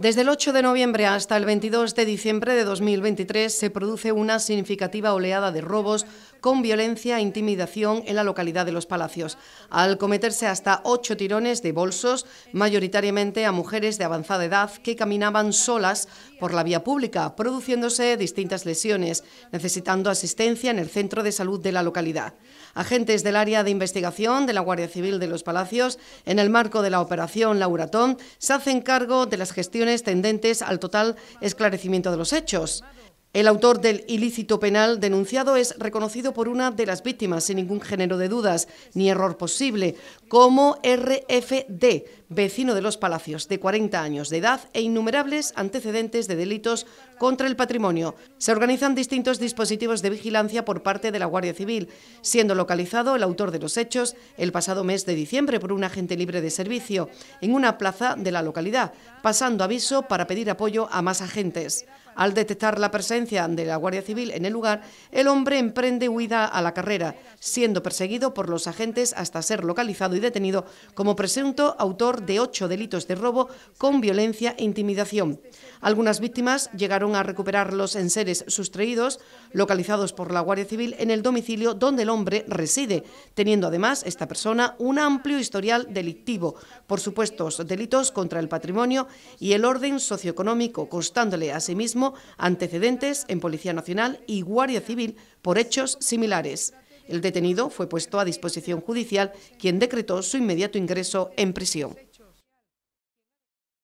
Desde el 8 de noviembre hasta el 22 de diciembre de 2023 se produce una significativa oleada de robos con violencia e intimidación en la localidad de Los Palacios, al cometerse hasta ocho tirones de bolsos, mayoritariamente a mujeres de avanzada edad que caminaban solas por la vía pública, produciéndose distintas lesiones, necesitando asistencia en el centro de salud de la localidad. Agentes del área de investigación de la Guardia Civil de Los Palacios, en el marco de la operación Lauratón, se hacen cargo de las gestiones tendentes al total esclarecimiento de los hechos. El autor del ilícito penal denunciado es reconocido por una de las víctimas sin ningún género de dudas ni error posible, como RFD, vecino de los Palacios, de 40 años de edad e innumerables antecedentes de delitos contra el patrimonio. Se organizan distintos dispositivos de vigilancia por parte de la Guardia Civil, siendo localizado el autor de los hechos el pasado mes de diciembre por un agente libre de servicio en una plaza de la localidad, pasando aviso para pedir apoyo a más agentes. Al detectar la presencia de la Guardia Civil en el lugar, el hombre emprende huida a la carrera, siendo perseguido por los agentes hasta ser localizado y detenido como presunto autor de ocho delitos de robo con violencia e intimidación. Algunas víctimas llegaron a recuperar los enseres sustraídos, localizados por la Guardia Civil, en el domicilio donde el hombre reside, teniendo además esta persona un amplio historial delictivo por supuestos delitos contra el patrimonio y el orden socioeconómico, constándole asimismo antecedentes en Policía Nacional y Guardia Civil por hechos similares. El detenido fue puesto a disposición judicial, quien decretó su inmediato ingreso en prisión.